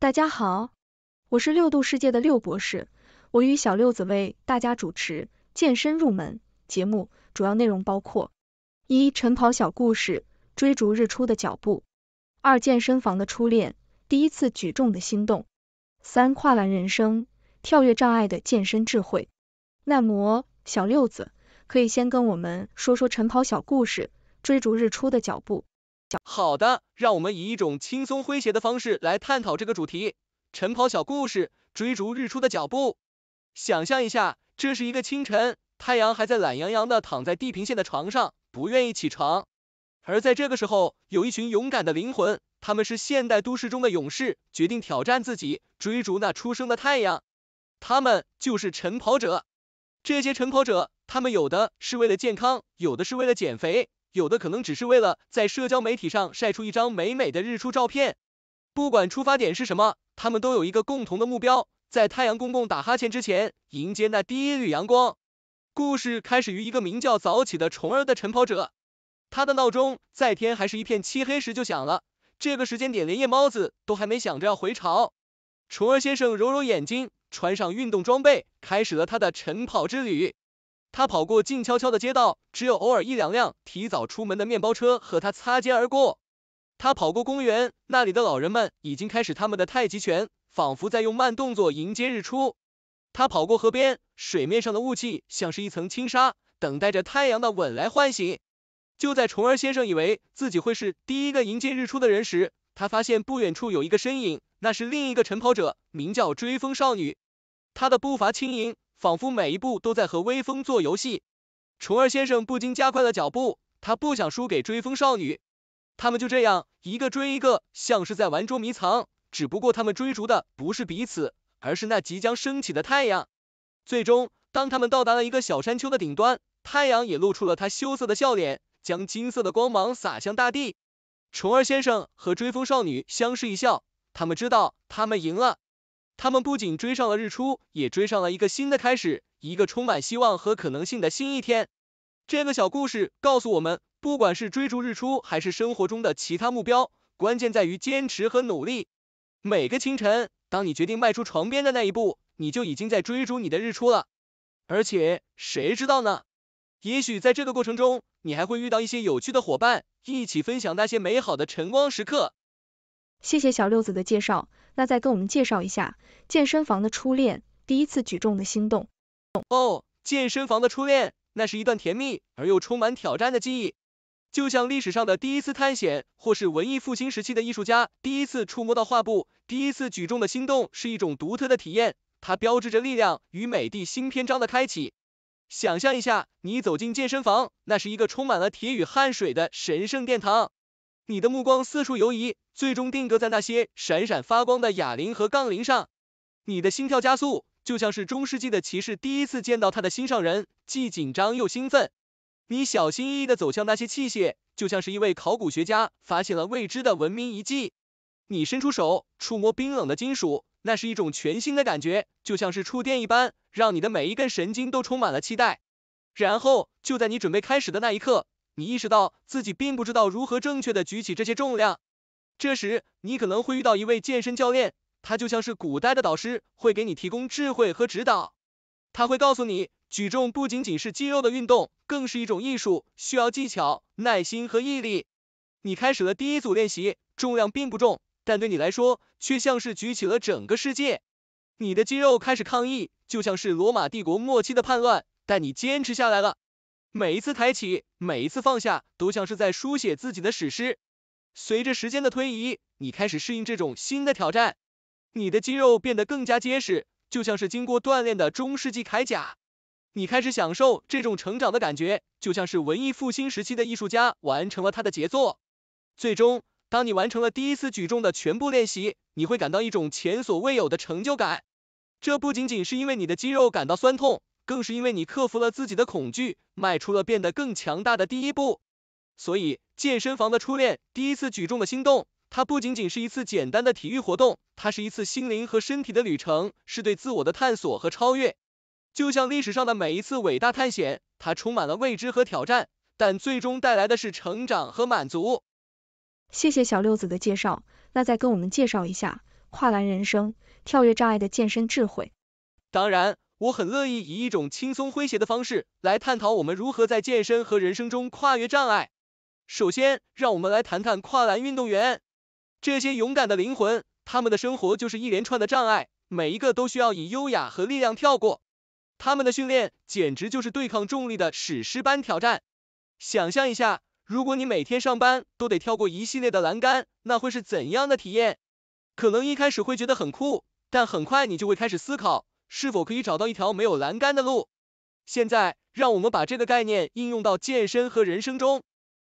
大家好，我是六度世界的六博士，我与小六子为大家主持健身入门节目，主要内容包括：一、晨跑小故事，追逐日出的脚步；二、健身房的初恋，第一次举重的心动；三、跨栏人生，跳跃障碍的健身智慧。那么，小六子，可以先跟我们说说晨跑小故事，追逐日出的脚步。好的，让我们以一种轻松诙谐的方式来探讨这个主题。晨跑小故事，追逐日出的脚步。想象一下，这是一个清晨，太阳还在懒洋洋的躺在地平线的床上，不愿意起床。而在这个时候，有一群勇敢的灵魂，他们是现代都市中的勇士，决定挑战自己，追逐那初升的太阳。他们就是晨跑者。这些晨跑者，他们有的是为了健康，有的是为了减肥。有的可能只是为了在社交媒体上晒出一张美美的日出照片，不管出发点是什么，他们都有一个共同的目标，在太阳公公打哈欠之前迎接那第一缕阳光。故事开始于一个名叫早起的虫儿的晨跑者，他的闹钟在天还是一片漆黑时就响了，这个时间点连夜猫子都还没想着要回巢。虫儿先生揉揉眼睛，穿上运动装备，开始了他的晨跑之旅。他跑过静悄悄的街道，只有偶尔一两辆提早出门的面包车和他擦肩而过。他跑过公园，那里的老人们已经开始他们的太极拳，仿佛在用慢动作迎接日出。他跑过河边，水面上的雾气像是一层轻纱，等待着太阳的吻来唤醒。就在虫儿先生以为自己会是第一个迎接日出的人时，他发现不远处有一个身影，那是另一个晨跑者，名叫追风少女。她的步伐轻盈。仿佛每一步都在和微风做游戏，虫儿先生不禁加快了脚步，他不想输给追风少女。他们就这样一个追一个，像是在玩捉迷藏，只不过他们追逐的不是彼此，而是那即将升起的太阳。最终，当他们到达了一个小山丘的顶端，太阳也露出了它羞涩的笑脸，将金色的光芒洒向大地。虫儿先生和追风少女相视一笑，他们知道他们赢了。他们不仅追上了日出，也追上了一个新的开始，一个充满希望和可能性的新一天。这个小故事告诉我们，不管是追逐日出还是生活中的其他目标，关键在于坚持和努力。每个清晨，当你决定迈出床边的那一步，你就已经在追逐你的日出了。而且，谁知道呢？也许在这个过程中，你还会遇到一些有趣的伙伴，一起分享那些美好的晨光时刻。谢谢小六子的介绍。那再跟我们介绍一下健身房的初恋，第一次举重的心动哦。健身房的初恋，那是一段甜蜜而又充满挑战的记忆，就像历史上的第一次探险，或是文艺复兴时期的艺术家第一次触摸到画布。第一次举重的心动是一种独特的体验，它标志着力量与美的新篇章的开启。想象一下，你走进健身房，那是一个充满了铁与汗水的神圣殿堂。你的目光四处游移，最终定格在那些闪闪发光的哑铃和杠铃上。你的心跳加速，就像是中世纪的骑士第一次见到他的心上人，既紧张又兴奋。你小心翼翼的走向那些器械，就像是一位考古学家发现了未知的文明遗迹。你伸出手，触摸冰冷的金属，那是一种全新的感觉，就像是触电一般，让你的每一根神经都充满了期待。然后就在你准备开始的那一刻。你意识到自己并不知道如何正确的举起这些重量，这时你可能会遇到一位健身教练，他就像是古代的导师，会给你提供智慧和指导。他会告诉你，举重不仅仅是肌肉的运动，更是一种艺术，需要技巧、耐心和毅力。你开始了第一组练习，重量并不重，但对你来说却像是举起了整个世界。你的肌肉开始抗议，就像是罗马帝国末期的叛乱，但你坚持下来了。每一次抬起，每一次放下，都像是在书写自己的史诗。随着时间的推移，你开始适应这种新的挑战，你的肌肉变得更加结实，就像是经过锻炼的中世纪铠甲。你开始享受这种成长的感觉，就像是文艺复兴时期的艺术家完成了他的杰作。最终，当你完成了第一次举重的全部练习，你会感到一种前所未有的成就感。这不仅仅是因为你的肌肉感到酸痛。更是因为你克服了自己的恐惧，迈出了变得更强大的第一步。所以，健身房的初恋，第一次举重的心动，它不仅仅是一次简单的体育活动，它是一次心灵和身体的旅程，是对自我的探索和超越。就像历史上的每一次伟大探险，它充满了未知和挑战，但最终带来的是成长和满足。谢谢小六子的介绍，那再跟我们介绍一下跨栏人生，跳跃障碍的健身智慧。当然。我很乐意以一种轻松诙谐的方式来探讨我们如何在健身和人生中跨越障碍。首先，让我们来谈谈跨栏运动员，这些勇敢的灵魂，他们的生活就是一连串的障碍，每一个都需要以优雅和力量跳过。他们的训练简直就是对抗重力的史诗般挑战。想象一下，如果你每天上班都得跳过一系列的栏杆，那会是怎样的体验？可能一开始会觉得很酷，但很快你就会开始思考。是否可以找到一条没有栏杆的路？现在，让我们把这个概念应用到健身和人生中。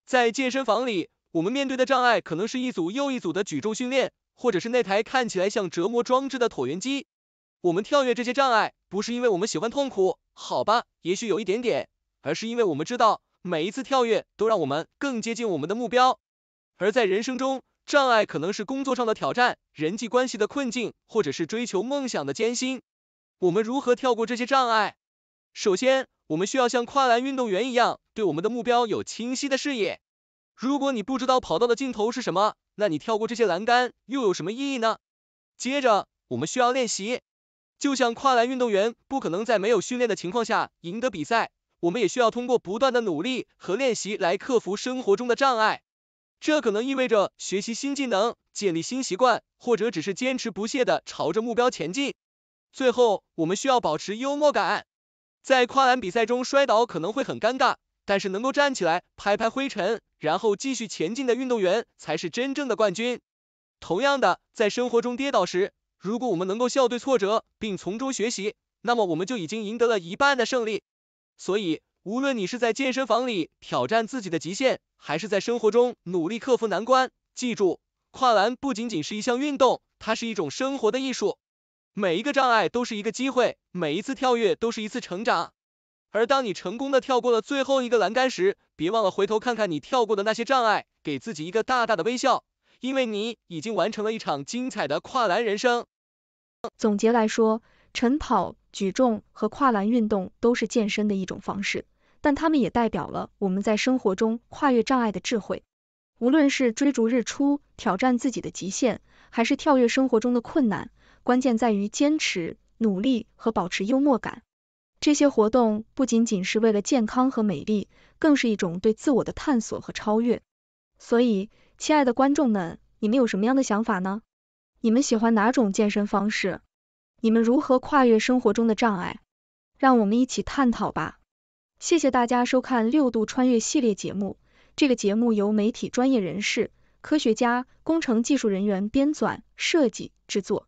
在健身房里，我们面对的障碍可能是一组又一组的举重训练，或者是那台看起来像折磨装置的椭圆机。我们跳跃这些障碍，不是因为我们喜欢痛苦，好吧，也许有一点点，而是因为我们知道每一次跳跃都让我们更接近我们的目标。而在人生中，障碍可能是工作上的挑战、人际关系的困境，或者是追求梦想的艰辛。我们如何跳过这些障碍？首先，我们需要像跨栏运动员一样，对我们的目标有清晰的视野。如果你不知道跑道的尽头是什么，那你跳过这些栏杆又有什么意义呢？接着，我们需要练习。就像跨栏运动员不可能在没有训练的情况下赢得比赛，我们也需要通过不断的努力和练习来克服生活中的障碍。这可能意味着学习新技能，建立新习惯，或者只是坚持不懈地朝着目标前进。最后，我们需要保持幽默感。在跨栏比赛中摔倒可能会很尴尬，但是能够站起来拍拍灰尘，然后继续前进的运动员才是真正的冠军。同样的，在生活中跌倒时，如果我们能够笑对挫折，并从中学习，那么我们就已经赢得了一半的胜利。所以，无论你是在健身房里挑战自己的极限，还是在生活中努力克服难关，记住，跨栏不仅仅是一项运动，它是一种生活的艺术。每一个障碍都是一个机会，每一次跳跃都是一次成长。而当你成功的跳过了最后一个栏杆时，别忘了回头看看你跳过的那些障碍，给自己一个大大的微笑，因为你已经完成了一场精彩的跨栏人生。总结来说，晨跑、举重和跨栏运动都是健身的一种方式，但它们也代表了我们在生活中跨越障碍的智慧。无论是追逐日出、挑战自己的极限，还是跳跃生活中的困难。关键在于坚持、努力和保持幽默感。这些活动不仅仅是为了健康和美丽，更是一种对自我的探索和超越。所以，亲爱的观众们，你们有什么样的想法呢？你们喜欢哪种健身方式？你们如何跨越生活中的障碍？让我们一起探讨吧。谢谢大家收看《六度穿越》系列节目。这个节目由媒体专业人士、科学家、工程技术人员编纂、设计、制作。